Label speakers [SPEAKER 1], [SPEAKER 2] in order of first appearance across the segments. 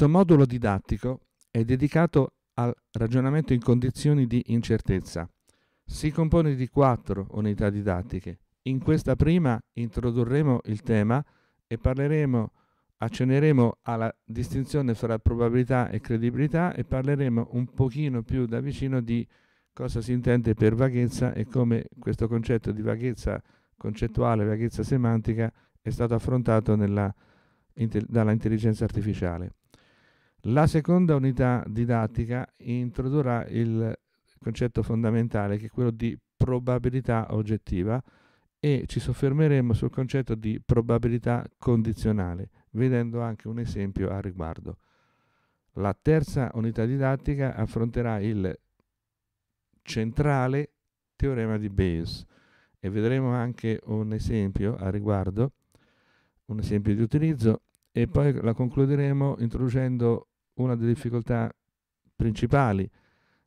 [SPEAKER 1] Questo modulo didattico è dedicato al ragionamento in condizioni di incertezza. Si compone di quattro unità didattiche. In questa prima introdurremo il tema e parleremo, acceneremo alla distinzione fra probabilità e credibilità e parleremo un pochino più da vicino di cosa si intende per vaghezza e come questo concetto di vaghezza concettuale, vaghezza semantica è stato affrontato nella, dalla intelligenza artificiale. La seconda unità didattica introdurrà il concetto fondamentale che è quello di probabilità oggettiva e ci soffermeremo sul concetto di probabilità condizionale, vedendo anche un esempio al riguardo. La terza unità didattica affronterà il centrale teorema di Bayes e vedremo anche un esempio a riguardo, un esempio di utilizzo e poi la concluderemo introducendo una delle difficoltà principali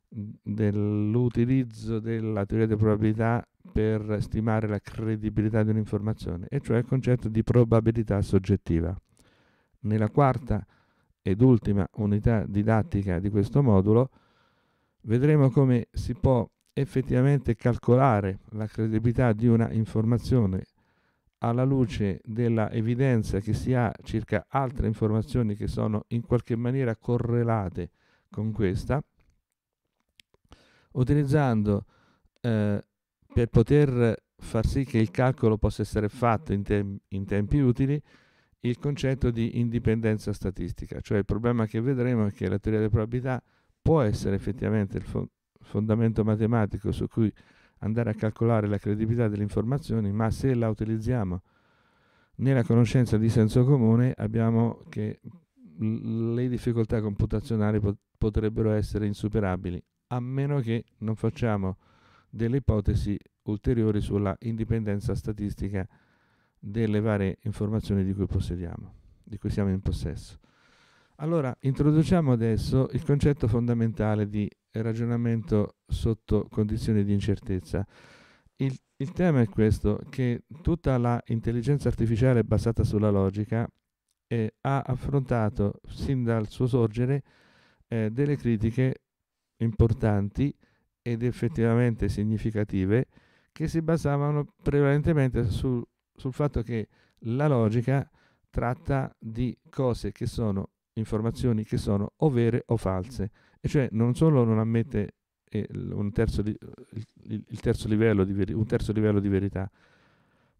[SPEAKER 1] dell'utilizzo della teoria delle probabilità per stimare la credibilità di un'informazione, e cioè il concetto di probabilità soggettiva. Nella quarta ed ultima unità didattica di questo modulo vedremo come si può effettivamente calcolare la credibilità di una informazione alla luce della evidenza che si ha circa altre informazioni che sono in qualche maniera correlate con questa, utilizzando eh, per poter far sì che il calcolo possa essere fatto in, tem in tempi utili il concetto di indipendenza statistica, cioè il problema che vedremo è che la teoria delle probabilità può essere effettivamente il fondamento matematico su cui andare a calcolare la credibilità delle informazioni, ma se la utilizziamo nella conoscenza di senso comune abbiamo che le difficoltà computazionali potrebbero essere insuperabili, a meno che non facciamo delle ipotesi ulteriori sulla indipendenza statistica delle varie informazioni di cui possediamo, di cui siamo in possesso. Allora, introduciamo adesso il concetto fondamentale di ragionamento sotto condizioni di incertezza. Il, il tema è questo, che tutta l'intelligenza artificiale basata sulla logica eh, ha affrontato sin dal suo sorgere eh, delle critiche importanti ed effettivamente significative che si basavano prevalentemente sul, sul fatto che la logica tratta di cose che sono informazioni che sono o vere o false, e cioè non solo non ammette eh, un, terzo di, il, terzo livello di veri, un terzo livello di verità,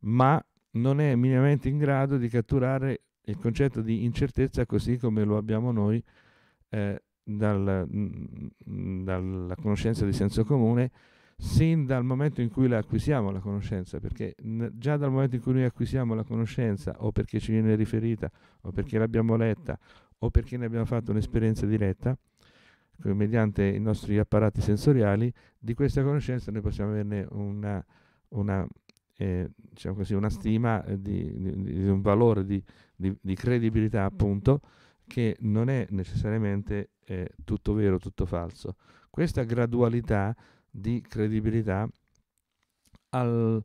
[SPEAKER 1] ma non è minimamente in grado di catturare il concetto di incertezza così come lo abbiamo noi eh, dal, mm, dalla conoscenza di senso comune sin dal momento in cui la acquisiamo la conoscenza, perché già dal momento in cui noi acquisiamo la conoscenza o perché ci viene riferita o perché l'abbiamo letta o perché ne abbiamo fatto un'esperienza diretta, mediante i nostri apparati sensoriali, di questa conoscenza noi possiamo averne una, una, eh, diciamo così, una stima di, di, di, un valore di, di, credibilità, appunto, che non è necessariamente eh, tutto vero, tutto falso. Questa gradualità di credibilità al,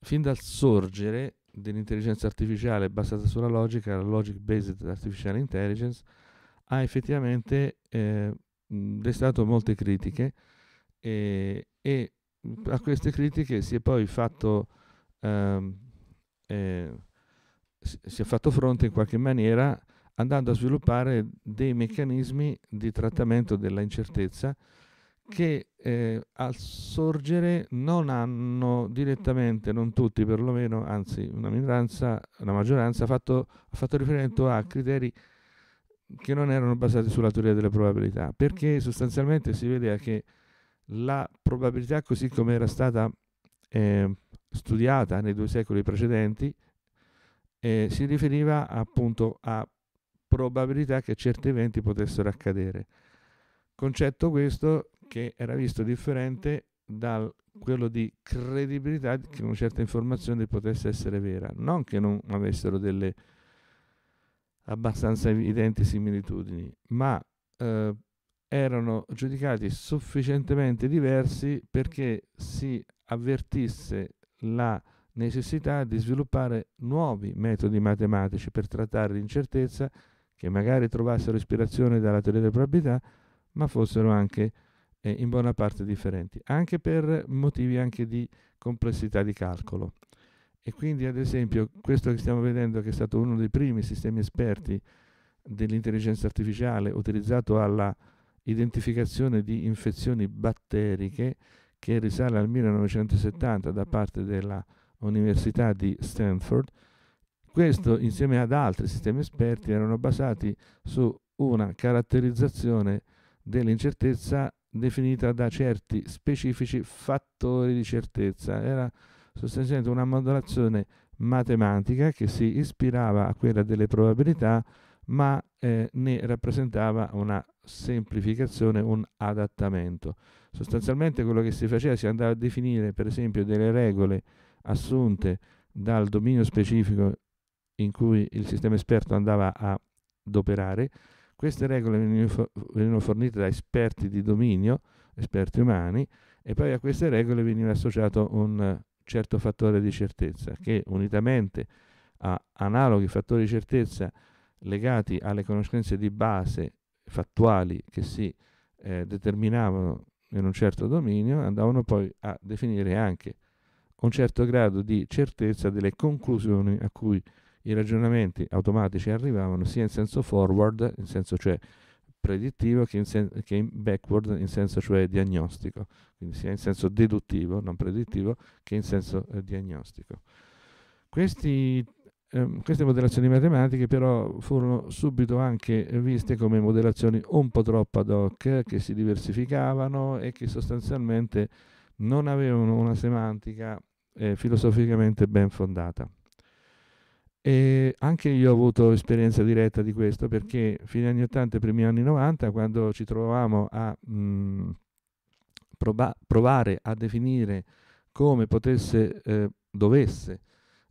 [SPEAKER 1] fin dal sorgere dell'intelligenza artificiale basata sulla logica, la logic based artificial intelligence, ha effettivamente eh, destato molte critiche e, e, a queste critiche si è poi fatto, ehm, eh, si è fatto fronte in qualche maniera andando a sviluppare dei meccanismi di trattamento della incertezza Mm. che eh, al sorgere non hanno direttamente, mm. non tutti perlomeno, anzi una minoranza, una maggioranza, ha fatto, fatto, riferimento a mm. criteri che non erano basati sulla teoria delle probabilità, perché sostanzialmente si vedeva che la probabilità così come era stata eh, studiata nei due secoli precedenti eh, si riferiva appunto a probabilità che certi eventi potessero accadere. Concetto questo che era visto differente da quello di credibilità che una certa informazione potesse essere vera, non che non avessero delle abbastanza evidenti similitudini, ma eh, erano giudicati sufficientemente diversi perché si avvertisse la necessità di sviluppare nuovi metodi matematici per trattare l'incertezza che magari trovassero ispirazione dalla teoria della probabilità, ma fossero anche eh, in buona parte differenti, anche per motivi anche di complessità di calcolo. E quindi, ad esempio, questo che stiamo vedendo, che è stato uno dei primi sistemi esperti dell'intelligenza artificiale utilizzato alla identificazione di infezioni batteriche, che risale al 1970 da parte dell'Università di Stanford. Questo, insieme ad altri sistemi esperti, erano basati su una caratterizzazione dell'incertezza definita da certi specifici fattori di certezza. Era sostanzialmente una modulazione matematica che si ispirava a quella delle probabilità, ma eh, ne rappresentava una semplificazione, un adattamento. Sostanzialmente quello che si faceva si andava a definire, per esempio, delle regole assunte dal dominio specifico in cui il sistema esperto andava ad operare queste regole venivano fornite da esperti di dominio, esperti umani, e poi a queste regole veniva associato un certo fattore di certezza che unitamente a analoghi fattori di certezza legati alle conoscenze di base fattuali che si eh, determinavano in un certo dominio andavano poi a definire anche un certo grado di certezza delle conclusioni a cui i ragionamenti automatici arrivavano sia in senso forward, in senso cioè predittivo, che in, sen- che in backward, in senso cioè diagnostico, quindi sia in senso deduttivo, non predittivo, che in senso eh, diagnostico. Questi Um, queste modellazioni matematiche però furono subito anche viste come modellazioni un po' troppo ad hoc, che si diversificavano e che sostanzialmente non avevano una semantica eh, filosoficamente ben fondata. E anche io ho avuto esperienza diretta di questo perché fine anni 80 e primi anni 90, quando ci trovavamo a mh, mm, proba- provare a definire come potesse, eh, dovesse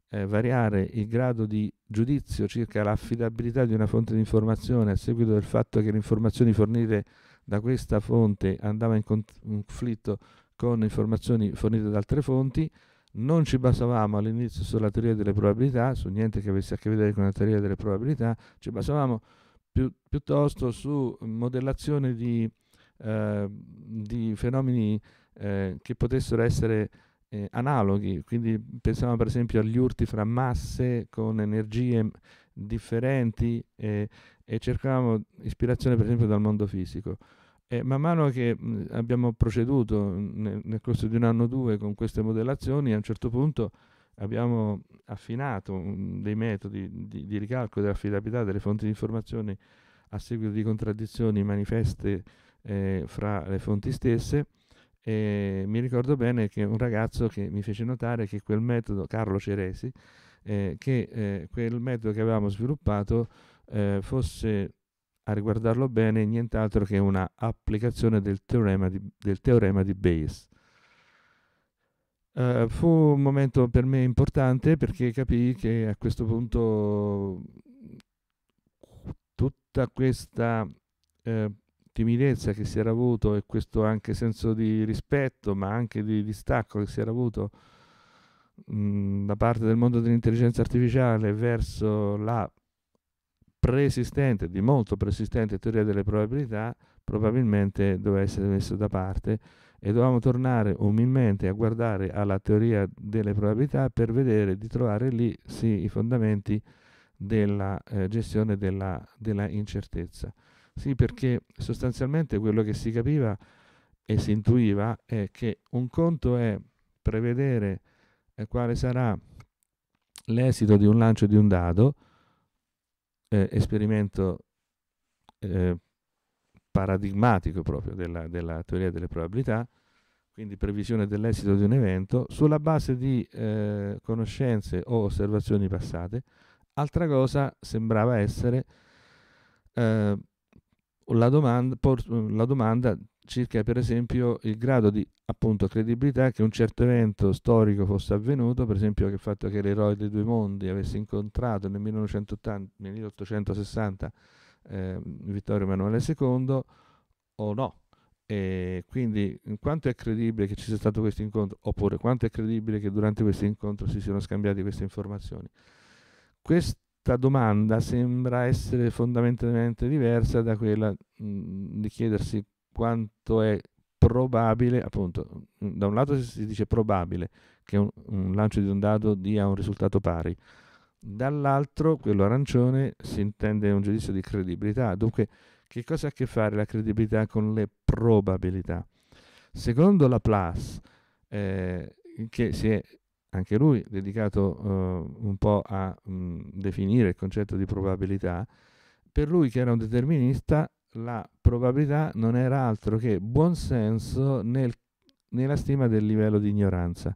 [SPEAKER 1] eh, variare il grado di giudizio circa l'affidabilità di una fonte di informazione a seguito del fatto che le informazioni fornite da questa fonte andavano in conflitto con informazioni fornite da altre fonti, non ci basavamo all'inizio sulla teoria delle probabilità, su niente che avesse a che vedere con la teoria delle probabilità, ci basavamo più, piuttosto su modellazione di, eh, di fenomeni eh, che potessero essere eh, analoghi, quindi pensavamo per esempio agli urti fra masse con energie differenti eh, e cercavamo ispirazione per esempio dal mondo fisico. E man mano che mhmm, abbiamo proceduto mhmm, nel, nel, corso di un anno o due con queste modellazioni, a un certo punto abbiamo affinato mhmm, dei metodi di, di ricalcolo dell'affidabilità delle fonti di informazioni a seguito di contraddizioni manifeste eh, fra le fonti stesse. E mi ricordo bene che un ragazzo che mi fece notare che quel metodo, Carlo Ceresi, eh, che eh, quel metodo che avevamo sviluppato eh, fosse riguardarlo bene, nient'altro che una applicazione del teorema di, del teorema di Bayes. Uh, fu un momento per me importante perché capii che a questo punto tutta questa uh, timidezza che si era avuto e questo anche senso di rispetto ma anche di distacco che si era avuto mm, da parte del mondo dell'intelligenza artificiale verso la preesistente, di molto preesistente teoria delle probabilità, probabilmente doveva essere messo da parte e dovevamo tornare umilmente a guardare alla teoria delle probabilità per vedere di trovare lì sì, i fondamenti della eh, gestione della, della incertezza. Sì, perché sostanzialmente quello che si capiva e si intuiva è che un conto è prevedere eh, quale sarà l'esito di un lancio di un dado, eh, esperimento eh, paradigmatico proprio della, della, teoria delle probabilità, quindi previsione dell'esito di un evento, sulla base di eh, conoscenze o osservazioni passate. Altra cosa sembrava essere eh, la domanda, por, la domanda circa per esempio il grado di appunto, credibilità che un certo evento storico fosse avvenuto, per esempio che il fatto che l'eroe dei due mondi avesse incontrato nel 1980, 1860 eh, Vittorio Emanuele II o no. E quindi quanto è credibile che ci sia stato questo incontro, oppure quanto è credibile che durante questo incontro si siano scambiate queste informazioni. questa domanda sembra essere fondamentalmente diversa da quella mh, di chiedersi quanto è probabile, appunto, mm, da un lato si dice probabile che un, un lancio di un dado dia un risultato pari, dall'altro, quello arancione, si intende un giudizio di credibilità. Dunque, che cosa ha a che fare la credibilità con le probabilità? Secondo Laplace, eh, che si è anche lui dedicato eh, un po' a mh, mm, definire il concetto di probabilità, per lui che era un determinista la probabilità non era altro che buonsenso nel, nella stima del livello di ignoranza.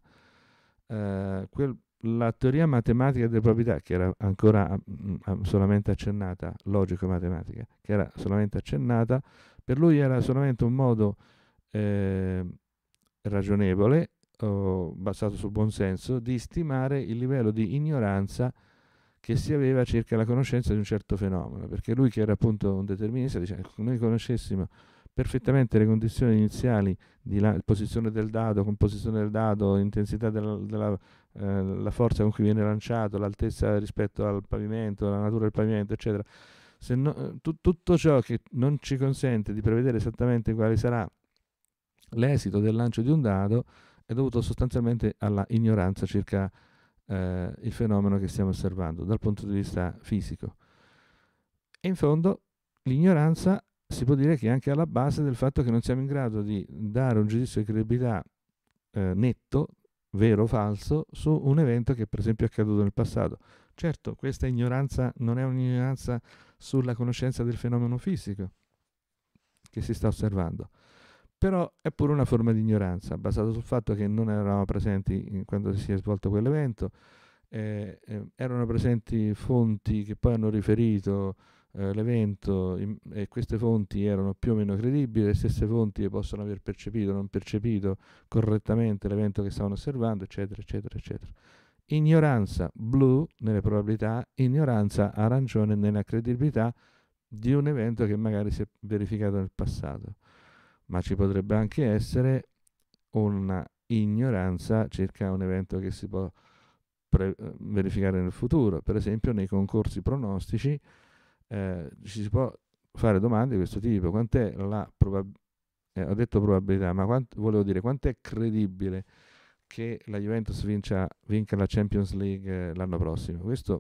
[SPEAKER 1] Eh, quel, la teoria matematica delle probabilità, che era ancora mh, mm, mm, solamente accennata, logico-matematica, che era solamente accennata, per lui era solamente un modo eh, ragionevole, oh, basato sul buonsenso, di stimare il livello di ignoranza che si aveva circa la conoscenza di un certo fenomeno, perché lui che era appunto un determinista dice ecco, noi conoscessimo perfettamente le condizioni iniziali di la, posizione del dado, composizione del dado, intensità della, della eh, forza con cui viene lanciato, l'altezza rispetto al pavimento, la natura del pavimento, eccetera. No, eh, tu, tutto ciò che non ci consente di prevedere esattamente quale sarà l'esito del lancio di un dado è dovuto sostanzialmente alla ignoranza circa eh, il fenomeno che stiamo osservando dal punto di vista fisico. E in fondo l'ignoranza si può dire che è anche alla base del fatto che non siamo in grado di dare un giudizio di credibilità eh, netto, vero o falso, su un evento che per esempio è accaduto nel passato. Certo, questa ignoranza non è un'ignoranza sulla conoscenza del fenomeno fisico che si sta osservando, però è pure una forma di ignoranza, basata sul fatto che non eravamo presenti quando si è svolto quell'evento, eh, eh, erano presenti fonti che poi hanno riferito eh, l'evento in, e queste fonti erano più o meno credibili, le stesse fonti possono aver percepito o non percepito correttamente l'evento che stavano osservando, eccetera, eccetera, eccetera. Ignoranza blu nelle probabilità, ignoranza arancione nella credibilità di un evento che magari si è verificato nel passato ma ci potrebbe anche essere una ignoranza circa un evento che si può pre- eh, verificare nel futuro. Per esempio nei concorsi pronostici eh, ci si può fare domande di questo tipo. Quant'è la probabilità? Eh, ho detto probabilità, ma quant- volevo dire quanto è credibile che la Juventus vincia, vinca la Champions League eh, l'anno prossimo? Questo,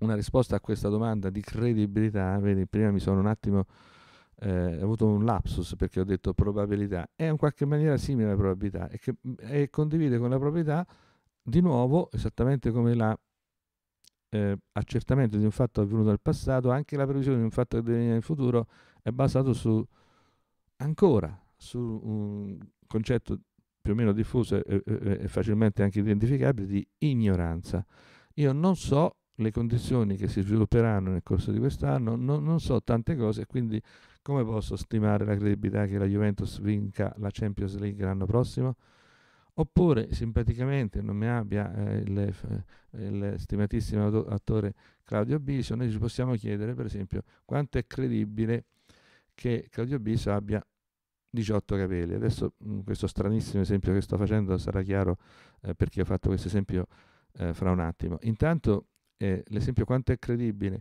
[SPEAKER 1] una risposta a questa domanda di credibilità, vedi, prima mi sono un attimo eh, ho avuto un lapsus perché ho detto probabilità, è in qualche maniera simile alla probabilità e, che, e condivide con la probabilità di nuovo, esattamente come l'accertamento eh, di un fatto avvenuto nel passato, anche la previsione di un fatto che deve venire futuro è basato su, ancora su un concetto più o meno diffuso e, e, e facilmente anche identificabile di ignoranza. Io non so le condizioni che si svilupperanno nel corso di quest'anno, non, non so tante cose, quindi come posso stimare la credibilità che la Juventus vinca la Champions League l'anno prossimo? Oppure, simpaticamente, non mi abbia eh, il, eh, il, stimatissimo attore Claudio Biso, noi ci possiamo chiedere, per esempio, quanto è credibile che Claudio Biso abbia 18 capelli. Adesso mh, mm, questo stranissimo esempio che sto facendo sarà chiaro eh, perché ho fatto questo esempio eh, fra un attimo. Intanto eh, l'esempio quanto è credibile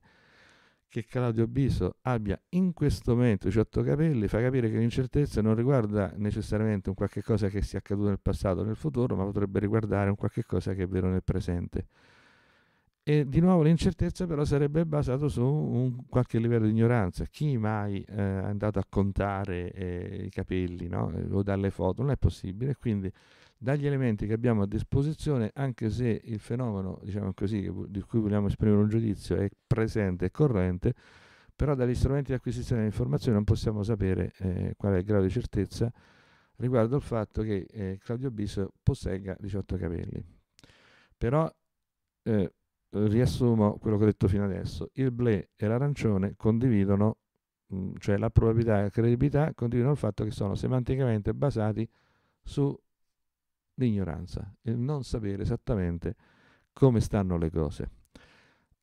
[SPEAKER 1] che Claudio Biso abbia in questo momento 18 capelli fa capire che l'incertezza non riguarda necessariamente un qualche cosa che sia accaduto nel passato o nel futuro, ma potrebbe riguardare un qualche cosa che è vero nel presente. E di nuovo l'incertezza però sarebbe basata su un qualche livello di ignoranza. Chi mai eh, è andato a contare eh, i capelli no? o dalle foto? Non è possibile, quindi dagli elementi che abbiamo a disposizione, anche se il fenomeno, diciamo così, di cui vogliamo esprimere un giudizio è presente e corrente, però dagli strumenti di acquisizione delle informazioni non possiamo sapere eh, qual è il grado di certezza riguardo al fatto che eh, Claudio Biso possegga 18 capelli. Però eh, riassumo quello che ho detto fino adesso, il ble e l'arancione condividono, mh, mm, cioè la probabilità e la credibilità condividono il fatto che sono semanticamente basati su l'ignoranza, il non sapere esattamente come stanno le cose.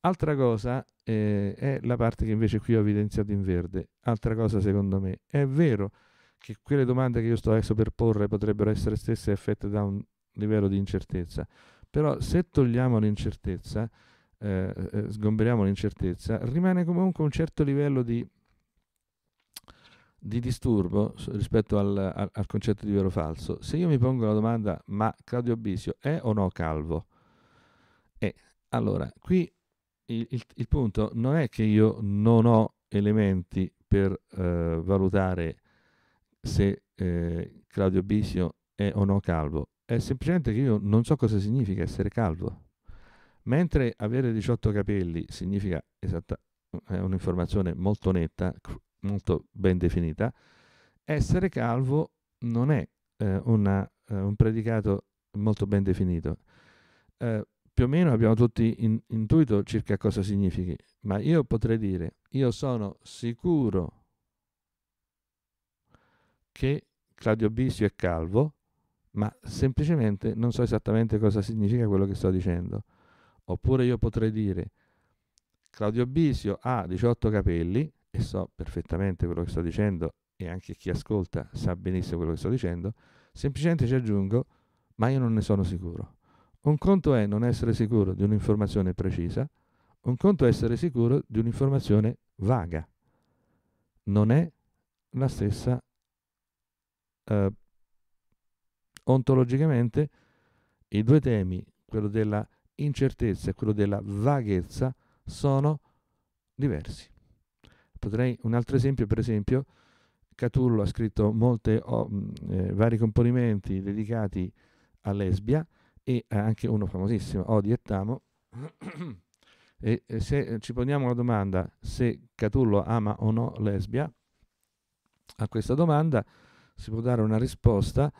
[SPEAKER 1] Altra cosa eh, è la parte che invece qui ho evidenziato in verde, altra cosa secondo me, è vero che quelle domande che io sto adesso per porre potrebbero essere stesse effette da un livello di incertezza, però se togliamo l'incertezza, eh, eh sgomberiamo l'incertezza, rimane comunque un certo livello di di disturbo rispetto al, al, al concetto di vero o falso, se io mi pongo la domanda ma Claudio Bisio è o no calvo? E allora, qui il, il, il, punto non è che io non ho elementi per eh, valutare se eh, Claudio Bisio è o no calvo, è semplicemente che io non so cosa significa essere calvo. Mentre avere 18 capelli significa esatta, è un'informazione molto netta, molto ben definita, essere calvo non è eh, una, eh, un predicato molto ben definito. Eh, più o meno abbiamo tutti in, intuito circa cosa significhi, ma io potrei dire, io sono sicuro che Claudio Bisio è calvo, ma semplicemente non so esattamente cosa significa quello che sto dicendo. Oppure io potrei dire, Claudio Bisio ha 18 capelli, e so perfettamente quello che sto dicendo e anche chi ascolta sa benissimo quello che sto dicendo, semplicemente ci aggiungo, ma io non ne sono sicuro. Un conto è non essere sicuro di un'informazione precisa, un conto è essere sicuro di un'informazione vaga. Non è la stessa eh, ontologicamente i due temi, quello della incertezza e quello della vaghezza, sono diversi. Potrei, un altro esempio, per esempio, Catullo ha scritto molti oh, eh, vari componimenti dedicati a Lesbia e anche uno famosissimo, Odi e Tamo. e, se eh, ci poniamo la domanda se Catullo ama o no Lesbia, a questa domanda si può dare una risposta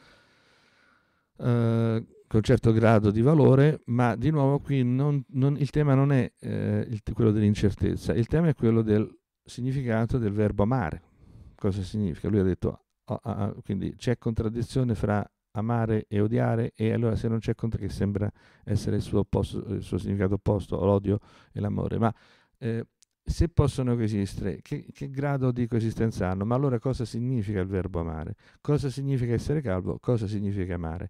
[SPEAKER 1] eh, con certo grado di valore, ma di nuovo qui non, non, il tema non è eh, il, quello dell'incertezza, il tema è quello del significato del verbo amare. Cosa significa? Lui ha detto, oh, ah, ah, quindi c'è contraddizione fra amare e odiare e allora se non c'è contraddizione sembra essere il suo, opposto, il suo significato opposto, l'odio e l'amore. Ma eh, se possono coesistere, che, che, grado di coesistenza hanno? Ma allora cosa significa il verbo amare? Cosa significa essere calvo? Cosa significa amare?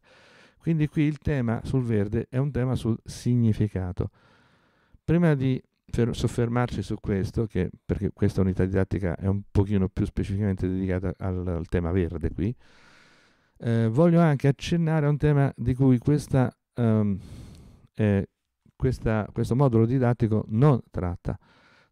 [SPEAKER 1] Quindi qui il tema sul verde è un tema sul significato. Prima di per soffermarci su questo, che, perché questa unità didattica è un pochino più specificamente dedicata al, al tema verde qui, eh, voglio anche accennare a un tema di cui questa, um, eh, questa, questo modulo didattico non tratta.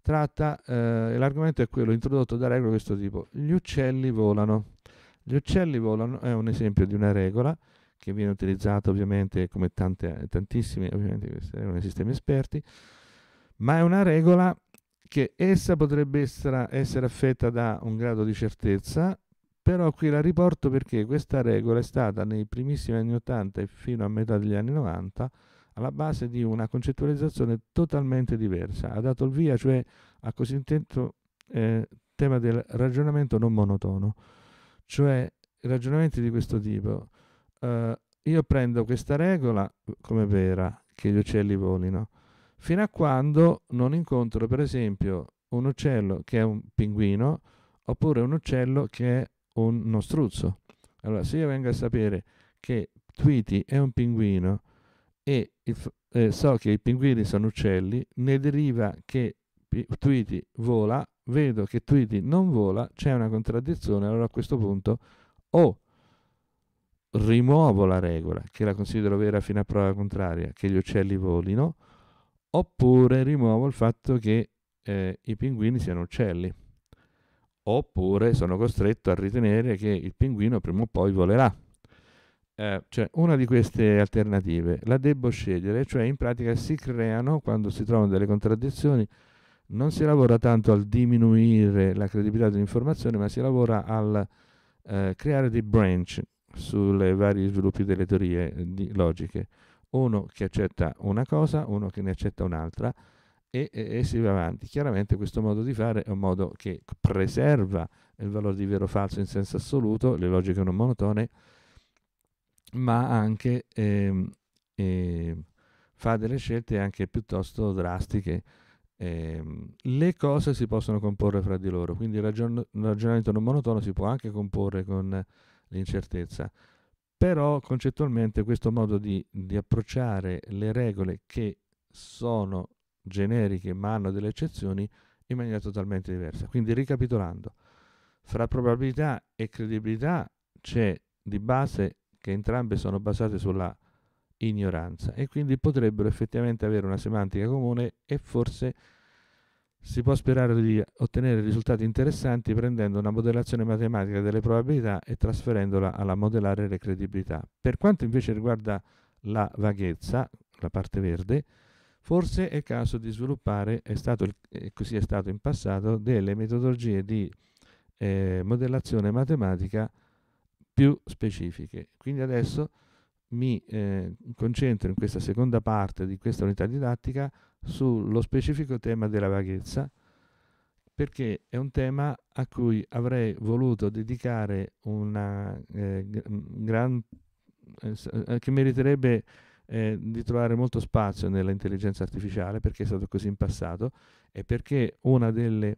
[SPEAKER 1] tratta eh, l'argomento è quello introdotto da regole di questo tipo. Gli uccelli volano. Gli uccelli volano è un esempio di una regola che viene utilizzata ovviamente come tante, tantissime ovviamente, queste regole nei sistemi esperti, ma è una regola che essa potrebbe essere, essere affetta da un grado di certezza, però qui la riporto perché questa regola è stata nei primissimi anni 80 e fino a metà degli anni 90 alla base di una concettualizzazione totalmente diversa, ha dato il via cioè a cosiddetto eh, tema del ragionamento non monotono, cioè ragionamenti di questo tipo. Eh, io prendo questa regola come vera, che gli uccelli volino, fino a quando non incontro per esempio un uccello che è un pinguino oppure un uccello che è uno struzzo. Allora, se io vengo a sapere che Tweety è un pinguino e il, eh, so che i pinguini sono uccelli, ne deriva che Tweety vola, vedo che Tweety non vola, c'è una contraddizione, allora a questo punto o oh, rimuovo la regola, che la considero vera fino a prova contraria, che gli uccelli volino, oppure rimuovo il fatto che eh, i pinguini siano uccelli, oppure sono costretto a ritenere che il pinguino prima o poi volerà. Eh, cioè, una di queste alternative la devo scegliere, cioè in pratica si creano quando si trovano delle contraddizioni, non si lavora tanto al diminuire la credibilità dell'informazione, ma si lavora al eh, creare dei branch sulle vari sviluppi delle teorie eh, logiche uno che accetta una cosa, uno che ne accetta un'altra e, e, e, si va avanti. Chiaramente questo modo di fare è un modo che preserva il valore di vero o falso in senso assoluto, le logiche non monotone, ma anche eh, eh, fa delle scelte anche piuttosto drastiche. Eh, le cose si possono comporre fra di loro, quindi il ragion- ragionamento non monotono si può anche comporre con l'incertezza però concettualmente questo modo di, di approcciare le regole che sono generiche ma hanno delle eccezioni in maniera totalmente diversa. Quindi ricapitolando, fra probabilità e credibilità c'è di base che entrambe sono basate sulla ignoranza e quindi potrebbero effettivamente avere una semantica comune e forse si può sperare di ottenere risultati interessanti prendendo una modellazione matematica delle probabilità e trasferendola alla modellare le credibilità. Per quanto invece riguarda la vaghezza, la parte verde, forse è il caso di sviluppare, è stato, eh, così è stato in passato, delle metodologie di eh, modellazione matematica più specifiche. Quindi adesso mi eh, concentro in questa seconda parte di questa unità didattica sullo specifico tema della vaghezza, perché è un tema a cui avrei voluto dedicare una eh, mm, gran eh, eh, che meriterebbe eh, di trovare molto spazio nell'intelligenza artificiale perché è stato così in passato e perché una delle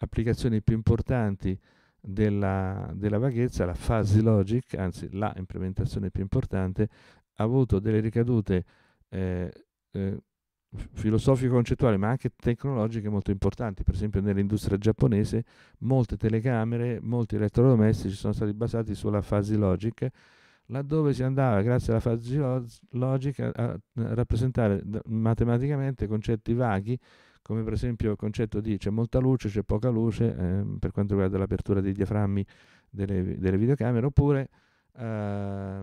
[SPEAKER 1] applicazioni più importanti della, della vaghezza, la fuzzy logic, anzi la implementazione più importante, ha avuto delle ricadute eh, eh, filosofico-concettuali ma anche tecnologiche molto importanti. Per esempio nell'industria giapponese molte telecamere, molti elettrodomestici sono stati basati sulla fase logic, laddove si andava, grazie alla fase logic, a rappresentare matematicamente concetti vaghi come per esempio il concetto di c'è molta luce, c'è poca luce eh, per quanto riguarda l'apertura dei diaframmi delle, delle videocamere, oppure eh,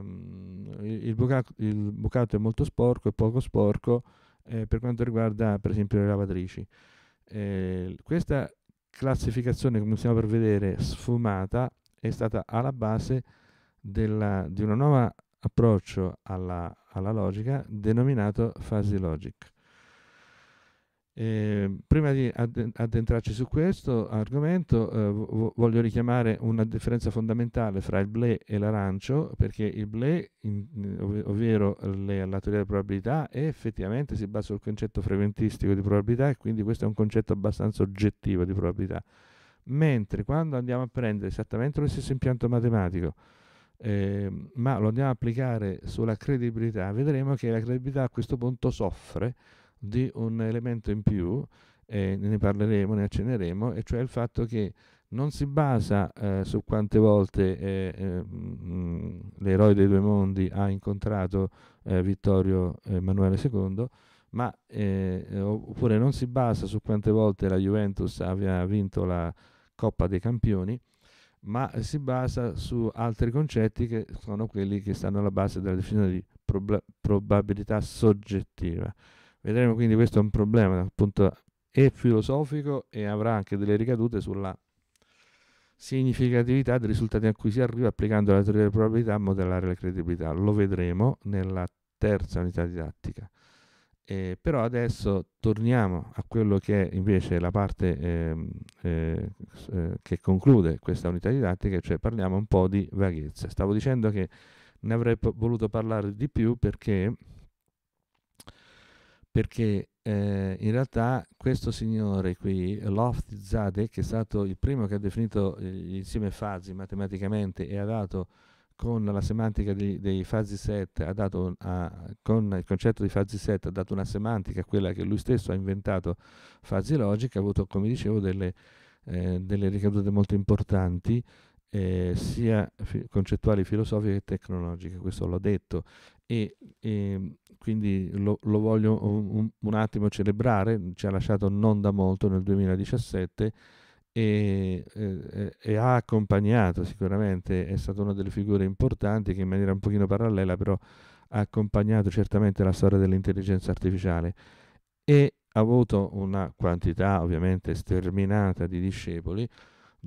[SPEAKER 1] il, bucato, il bucato è molto sporco, è poco sporco, eh, per quanto riguarda per esempio le lavatrici. Eh, questa classificazione, come stiamo per vedere, sfumata è stata alla base della, di un nuovo approccio alla, alla logica denominato fuzzy logic. Eh, prima di addentrarci su questo argomento eh, voglio richiamare una differenza fondamentale fra il blé e l'arancio perché il blé, ov ovvero le, la teoria della probabilità, effettivamente si basa sul concetto frequentistico di probabilità e quindi questo è un concetto abbastanza oggettivo di probabilità. Mentre quando andiamo a prendere esattamente lo stesso impianto matematico, eh, ma lo andiamo a applicare sulla credibilità, vedremo che la credibilità a questo punto soffre di un elemento in più, e ne parleremo, ne accenneremo, e cioè il fatto che non si basa eh, su quante volte eh, eh, l'eroe dei due mondi ha incontrato eh, Vittorio Emanuele II, ma, eh, oppure non si basa su quante volte la Juventus abbia vinto la Coppa dei Campioni, ma si basa su altri concetti che sono quelli che stanno alla base della definizione di prob- probabilità soggettiva. Vedremo quindi questo è un problema appunto e filosofico e avrà anche delle ricadute sulla significatività dei risultati a cui si arriva applicando la teoria delle probabilità a modellare la credibilità. Lo vedremo nella terza unità didattica. Eh, però adesso torniamo a quello che è invece la parte ehm, eh, eh, che conclude questa unità didattica, cioè parliamo un po' di vaghezza. Stavo dicendo che ne avrei voluto parlare di più perché perché eh, in realtà questo signore qui, Lofty Zadek, che è stato il primo che ha definito eh, insieme fasi matematicamente e ha dato con la semantica di, dei fasi set, ha dato a, con il concetto di fasi set ha dato una semantica, quella che lui stesso ha inventato, fasi logica, ha avuto, come dicevo, delle, eh, delle ricadute molto importanti eh, sia concettuali, filosofiche che tecnologiche, questo l'ho detto e, e ehm, quindi lo, lo voglio un, un, attimo celebrare, ci ha lasciato non da molto nel 2017 e, e, e, ha accompagnato sicuramente, è stata una delle figure importanti che in maniera un pochino parallela però ha accompagnato certamente la storia dell'intelligenza artificiale e ha avuto una quantità ovviamente sterminata di discepoli,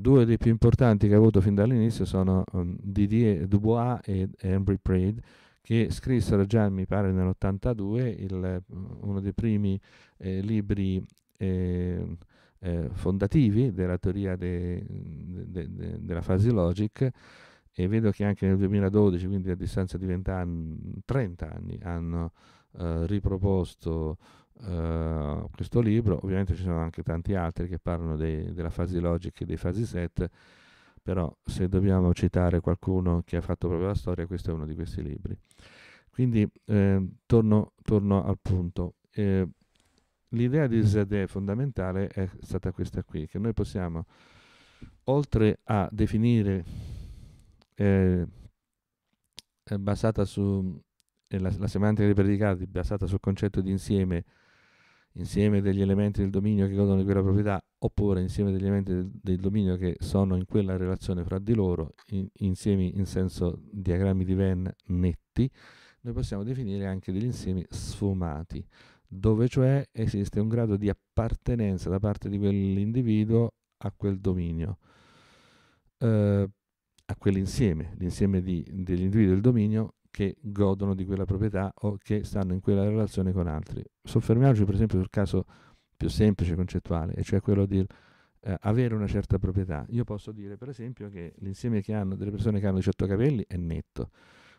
[SPEAKER 1] Due dei più importanti che ha avuto fin dall'inizio sono um, Didier Dubois e Henry Praed, che scrissero già, mi pare, nell'82 il, uh, uno dei primi eh, libri eh, eh, fondativi della teoria de, de, de, della fase logic e vedo che anche nel 2012, quindi a distanza di 20 anni, 30 anni, hanno eh, riproposto eh, questo libro, ovviamente ci sono anche tanti altri che parlano dei, della fase logica e dei fasi set, però se dobbiamo citare qualcuno che ha fatto proprio la storia, questo è uno di questi libri. Quindi eh, torno, torno, al punto. Eh, l'idea di ZDE fondamentale è stata questa qui, che noi possiamo, oltre a definire, eh, basata su, la, la semantica di predicati basata sul concetto di insieme insieme degli elementi del dominio che godono di quella proprietà, oppure insieme degli elementi del, del dominio che sono in quella relazione fra di loro, in, insiemi in senso diagrammi di Venn netti, noi possiamo definire anche degli insiemi sfumati, dove cioè esiste un grado di appartenenza da parte di quell'individuo a quel dominio, eh, a quell'insieme, l'insieme di, degli individui del dominio che godono di quella proprietà o che stanno in quella relazione con altri. Soffermiamoci per esempio sul caso più semplice concettuale, e cioè quello di eh, avere una certa proprietà. Io posso dire per esempio che l'insieme che hanno delle persone che hanno 18 capelli è netto,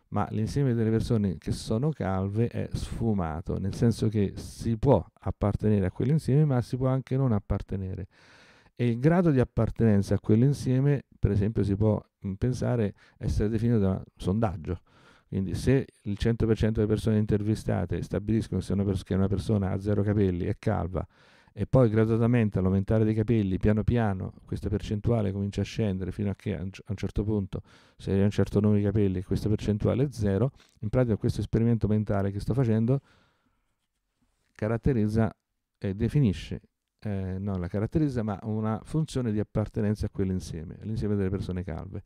[SPEAKER 1] ma l'insieme delle persone che sono calve è sfumato, nel senso che si può appartenere a quell'insieme, ma si può anche non appartenere. E il grado di appartenenza a quell'insieme, per esempio, si può mm, pensare essere definito da un sondaggio. Quindi se il 100% delle persone intervistate stabiliscono che una persona ha zero capelli, è calva, e poi gradatamente all'aumentare dei capelli, piano piano, questa percentuale comincia a scendere fino a che a un certo punto, se hai un certo numero di capelli, questa percentuale è zero, in pratica questo esperimento mentale che sto facendo caratterizza e definisce, eh, non la caratterizza, ma una funzione di appartenenza a quell'insieme, l'insieme delle persone calve.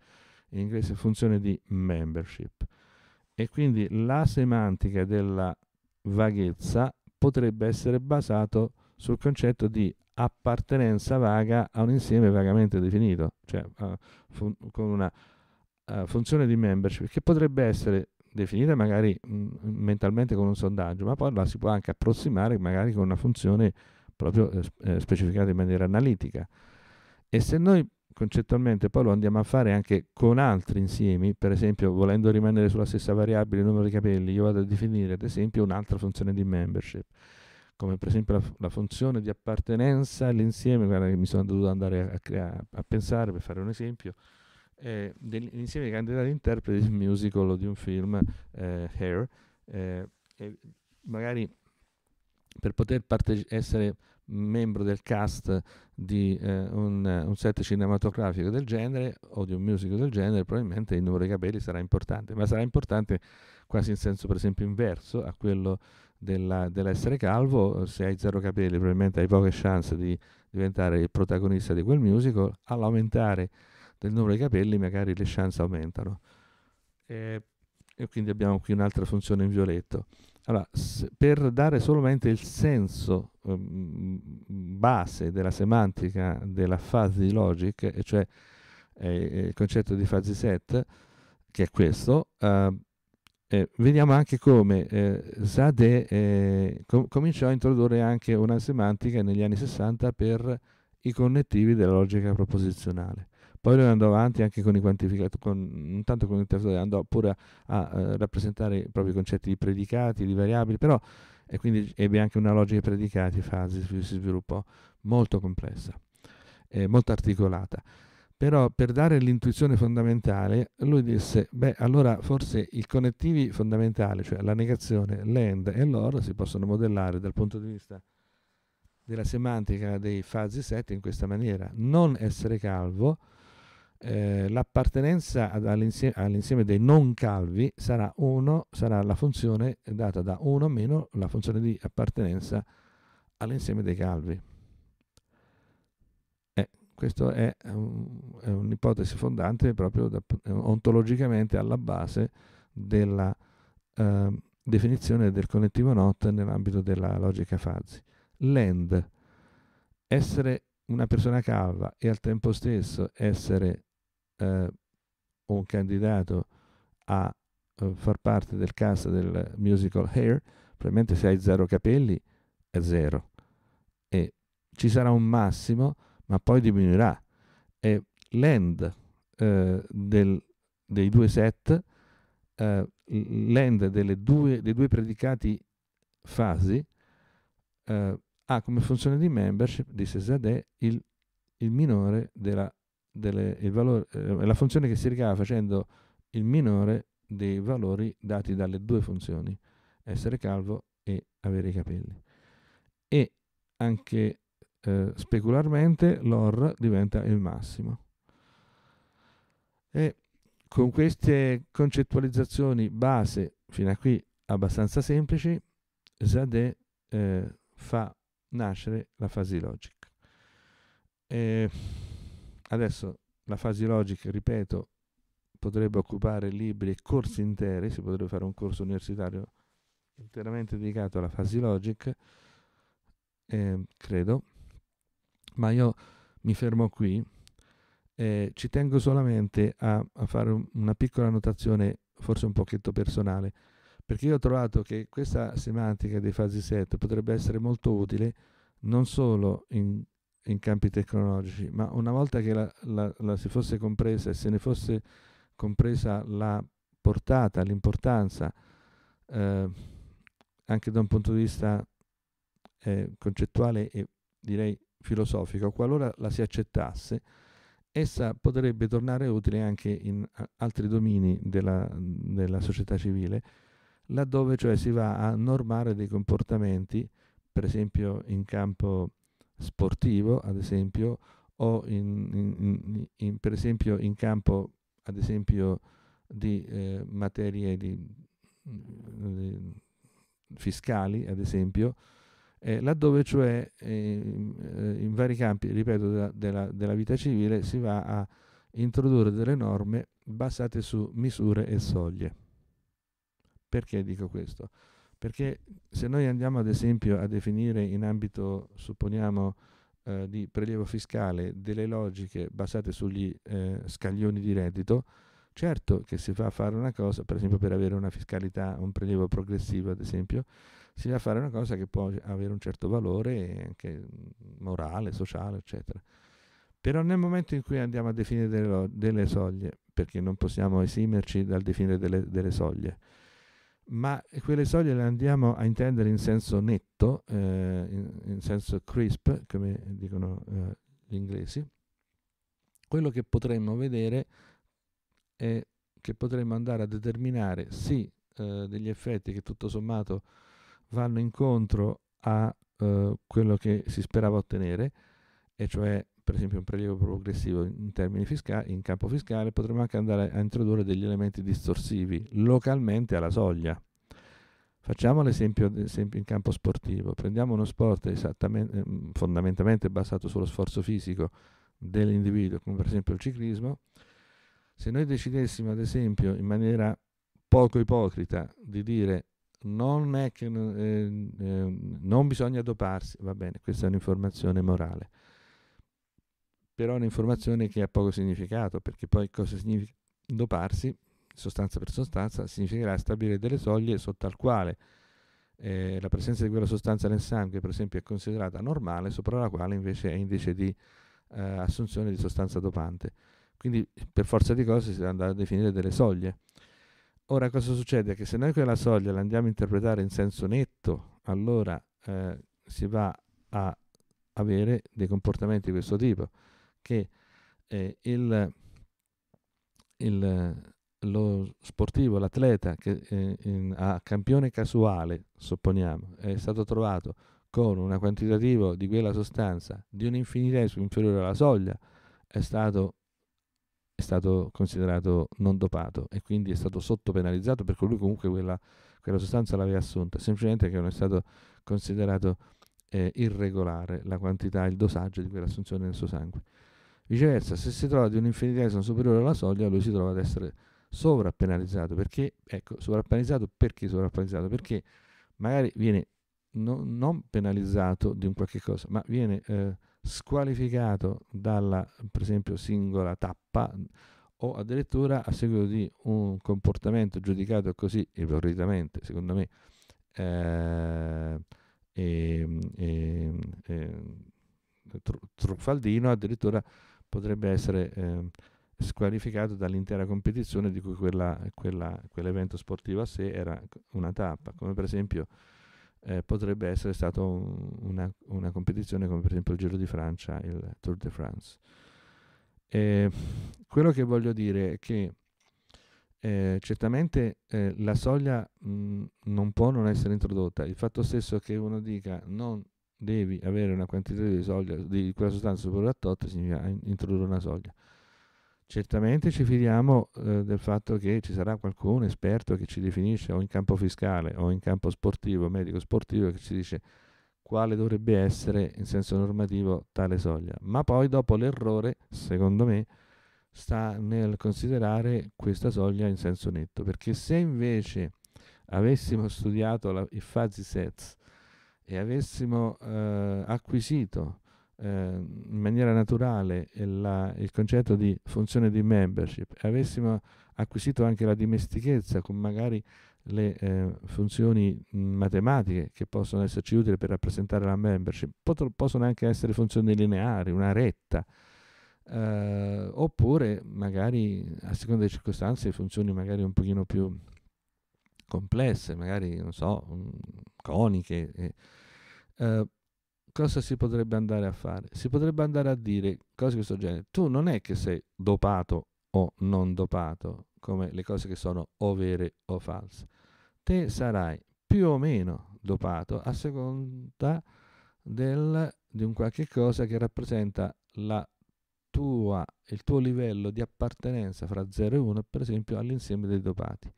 [SPEAKER 1] In inglese funzione di membership e quindi la semantica della vaghezza potrebbe essere basato sul concetto di appartenenza vaga a un insieme vagamente definito, cioè uh, fun- con una uh, funzione di membership che potrebbe essere definita magari mh, mm, mentalmente con un sondaggio, ma poi la si può anche approssimare magari con una funzione proprio eh, eh specificata in maniera analitica. E se noi concettualmente poi lo andiamo a fare anche con altri insiemi, per esempio volendo rimanere sulla stessa variabile il numero di capelli, io vado a definire ad esempio un'altra funzione di membership, come per esempio la, la funzione di appartenenza all'insieme, guarda che mi sono dovuto andare a, a, a pensare per fare un esempio, eh, l'insieme di candidati interpreti di un musical o di un film, eh, Hair, eh, magari per poter parte- essere membro del cast di eh, un, un, set cinematografico del genere o di un musical del genere, probabilmente il numero dei capelli sarà importante, ma sarà importante quasi in senso per esempio inverso a quello della, dell'essere calvo, se hai zero capelli probabilmente hai poche chance di diventare il protagonista di quel musical, all'aumentare del numero dei capelli magari le chance aumentano. E, eh, e quindi abbiamo qui un'altra funzione in violetto. Allora, per dare solamente il senso um, base della semantica della fuzzy logic, cioè eh, il concetto di fuzzy set, che è questo, uh, eh, vediamo anche come eh, Sade eh, com cominciò a introdurre anche una semantica negli anni 60 per i connettivi della logica proposizionale. Poi lui andò avanti anche con i quantificatori, con, non tanto con il testo, andò pure a, eh, rappresentare i propri concetti di predicati, di variabili, però e quindi ebbe anche una logica di predicati, fasi, si sviluppò molto complessa, eh, molto articolata. Però per dare l'intuizione fondamentale, lui disse, beh, allora forse i connettivi fondamentali, cioè la negazione, l'end e l'or, si possono modellare dal punto di vista della semantica dei fasi set in questa maniera. Non essere calvo, eh, l'appartenenza all'insieme, all'insieme, dei non calvi sarà, uno, sarà la funzione data da 1 meno la funzione di appartenenza all'insieme dei calvi. Eh, questa è, un, è, un'ipotesi fondante proprio da, ontologicamente alla base della eh, definizione del connettivo not nell'ambito della logica Fuzzy. L'end, essere una persona calva e al tempo stesso essere eh, un candidato a eh, far parte del cast del musical Hair, probabilmente se hai zero capelli è zero. E ci sarà un massimo, ma poi diminuirà. E l'end eh, del, dei due set, eh, l'end due, dei due predicati fasi, eh, ha come funzione di membership, di Sesadè, il, il minore della delle, valore, eh, la funzione che si ricava facendo il minore dei valori dati dalle due funzioni, essere calvo e avere i capelli. E anche eh, specularmente l'or diventa il massimo. E con queste concettualizzazioni base, fino a qui abbastanza semplici, Zadeh eh, fa nascere la fase logica. E Adesso la fase logica, ripeto, potrebbe occupare libri e corsi interi, si potrebbe fare un corso universitario interamente dedicato alla fasilogic, eh, credo, ma io mi fermo qui. Eh, ci tengo solamente a, a fare un, una piccola annotazione, forse un pochetto personale, perché io ho trovato che questa semantica dei fasi set potrebbe essere molto utile non solo in in campi tecnologici, ma una volta che la, la, la si fosse compresa e se ne fosse compresa la portata, l'importanza, eh, anche da un punto di vista eh, concettuale e direi filosofico, qualora la si accettasse, essa potrebbe tornare utile anche in altri domini della, della società civile, laddove cioè si va a normare dei comportamenti, per esempio in campo sportivo, ad esempio, o in, in, in, per esempio in campo, ad esempio, di eh, materie di, di fiscali, ad esempio, eh, laddove cioè eh, in vari campi, ripeto, della, della, della, vita civile si va a introdurre delle norme basate su misure e soglie. Perché dico questo? Perché se noi andiamo ad esempio a definire in ambito, supponiamo, eh, di prelievo fiscale delle logiche basate sugli eh, scaglioni di reddito, certo che si va a fare una cosa, per esempio per avere una fiscalità, un prelievo progressivo ad esempio, si va a fare una cosa che può avere un certo valore anche morale, sociale, eccetera. Però nel momento in cui andiamo a definire delle, delle soglie, perché non possiamo esimerci dal definire delle, delle soglie, ma quelle soglie le andiamo a intendere in senso netto, eh, in, in, senso crisp, come dicono eh, gli inglesi, quello che potremmo vedere è che potremmo andare a determinare sì eh, degli effetti che tutto sommato vanno incontro a eh, quello che si sperava ottenere, e cioè per esempio un prelievo progressivo in, fiscali, in campo fiscale, potremmo anche andare a introdurre degli elementi distorsivi localmente alla soglia. Facciamo l'esempio in campo sportivo, prendiamo uno sport ehm, fondamentalmente basato sullo sforzo fisico dell'individuo, come per esempio il ciclismo, se noi decidessimo ad esempio in maniera poco ipocrita di dire non, è che, eh, eh, non bisogna doparsi, va bene, questa è un'informazione morale, però è un'informazione che ha poco significato, perché poi cosa significa doparsi, sostanza per sostanza, significherà stabilire delle soglie sotto al quale eh, la presenza di quella sostanza nel sangue, per esempio, è considerata normale, sopra la quale invece è indice di eh, assunzione di sostanza dopante. Quindi per forza di cose si andrà a definire delle soglie. Ora cosa succede? Che se noi quella soglia la andiamo a interpretare in senso netto, allora eh, si va a avere dei comportamenti di questo tipo che eh, il, il, lo sportivo, l'atleta che, eh, in, a campione casuale, supponiamo, è stato trovato con un quantitativo di quella sostanza di un infinitesimo inferiore alla soglia, è stato, è stato considerato non dopato e quindi è stato sottopenalizzato perché lui comunque quella, quella sostanza l'aveva assunta, semplicemente che non è stato considerato eh, irregolare la quantità, il dosaggio di quell'assunzione nel suo sangue. Viceversa, se si trova di un infinitesimo superiore alla soglia, lui si trova ad essere sovrappenalizzato. Perché? Ecco, sovrappenalizzato perché sovrappenalizzato? Perché magari viene no, non penalizzato di un qualche cosa, ma viene eh, squalificato dalla, per esempio, singola tappa o addirittura a seguito di un comportamento giudicato così ipocriticamente, secondo me, eh, eh, truffaldino, addirittura potrebbe essere eh, squalificato dall'intera competizione di cui quella, quella, quell'evento sportivo a sé era una tappa, come per esempio eh, potrebbe essere stata un, una, una, competizione come per esempio il Giro di Francia, il Tour de France. E quello che voglio dire è che eh, certamente eh, la soglia mh, mm, non può non essere introdotta. Il fatto stesso che uno dica non devi avere una quantità di soglia di quella sostanza superiore a tot, significa introdurre una soglia. Certamente ci fidiamo eh, del fatto che ci sarà qualcuno esperto che ci definisce o in campo fiscale o in campo sportivo, medico sportivo, che ci dice quale dovrebbe essere in senso normativo tale soglia. Ma poi dopo l'errore, secondo me, sta nel considerare questa soglia in senso netto, perché se invece avessimo studiato la, i fuzzy sets e avessimo eh, acquisito eh, in maniera naturale la, il concetto di funzione di membership e avessimo acquisito anche la dimestichezza con magari le eh, funzioni matematiche che possono esserci utili per rappresentare la membership, Pot- possono anche essere funzioni lineari, una retta, eh, oppure magari a seconda delle circostanze funzioni magari un pochino più complesse, magari, non so, mm, coniche. Eh, eh, cosa si potrebbe andare a fare? Si potrebbe andare a dire cose di questo genere. Tu non è che sei dopato o non dopato, come le cose che sono o vere o false. Te sarai più o meno dopato a seconda del, di un qualche cosa che rappresenta la tua, il tuo livello di appartenenza fra 0 e 1, per esempio, all'insieme dei dopati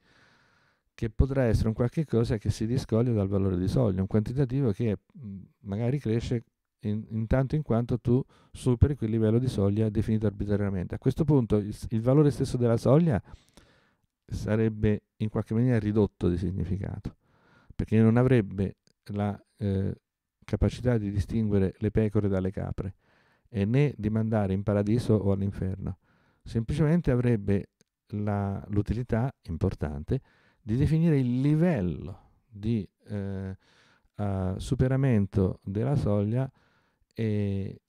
[SPEAKER 1] che potrà essere un qualche cosa che si discoglie dal valore di soglia, un quantitativo che mm, magari cresce in, in, tanto in quanto tu superi quel livello di soglia definito arbitrariamente. A questo punto il, il valore stesso della soglia sarebbe in qualche maniera ridotto di significato, perché non avrebbe la eh, capacità di distinguere le pecore dalle capre e né di mandare in paradiso o all'inferno, semplicemente avrebbe la, l'utilità importante di definire il livello di eh, uh, superamento della soglia e,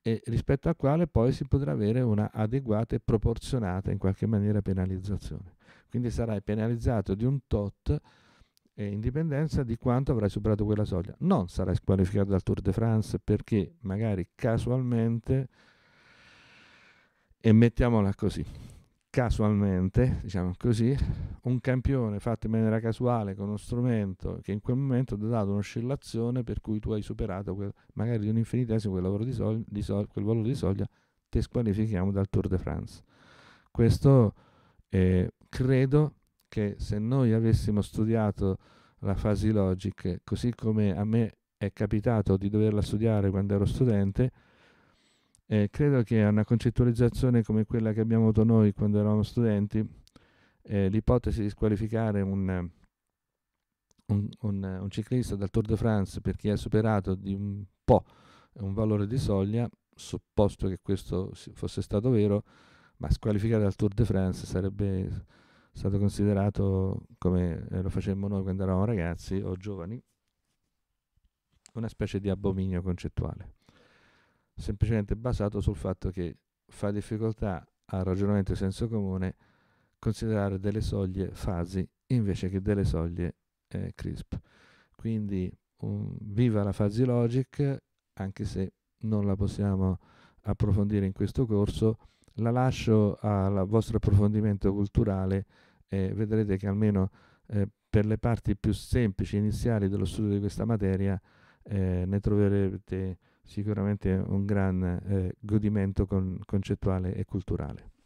[SPEAKER 1] e rispetto al quale poi si potrà avere una adeguata e proporzionata in qualche maniera penalizzazione. Quindi sarai penalizzato di un tot eh, in dipendenza di quanto avrai superato quella soglia. Non sarai squalificato dal Tour de France perché magari casualmente, e mettiamola così, casualmente, diciamo così, un campione fatto in maniera casuale con uno strumento che in quel momento ti ha dato un'oscillazione per cui tu hai superato quel, magari di un infinitesimo quel, sol, sol, quel, valore di soglia, ti squalifichiamo dal Tour de France. Questo eh, credo che se noi avessimo studiato la fase logic, così come a me è capitato di doverla studiare quando ero studente, eh, credo che una concettualizzazione come quella che abbiamo avuto noi quando eravamo studenti, eh, l'ipotesi di squalificare un, un, un, un, ciclista dal Tour de France perché ha superato di un po' un valore di soglia, supposto che questo fosse stato vero, ma squalificare dal Tour de France sarebbe stato considerato, come eh, lo facemmo noi quando eravamo ragazzi o giovani, una specie di abominio concettuale semplicemente basato sul fatto che fa difficoltà al ragionamento di senso comune considerare delle soglie fasi invece che delle soglie eh, crisp. Quindi um, viva la fuzzy logic, anche se non la possiamo approfondire in questo corso, la lascio al vostro approfondimento culturale e vedrete che almeno eh, per le parti più semplici, iniziali dello studio di questa materia, eh, ne troverete sicuramente un gran eh, godimento con, concettuale e culturale.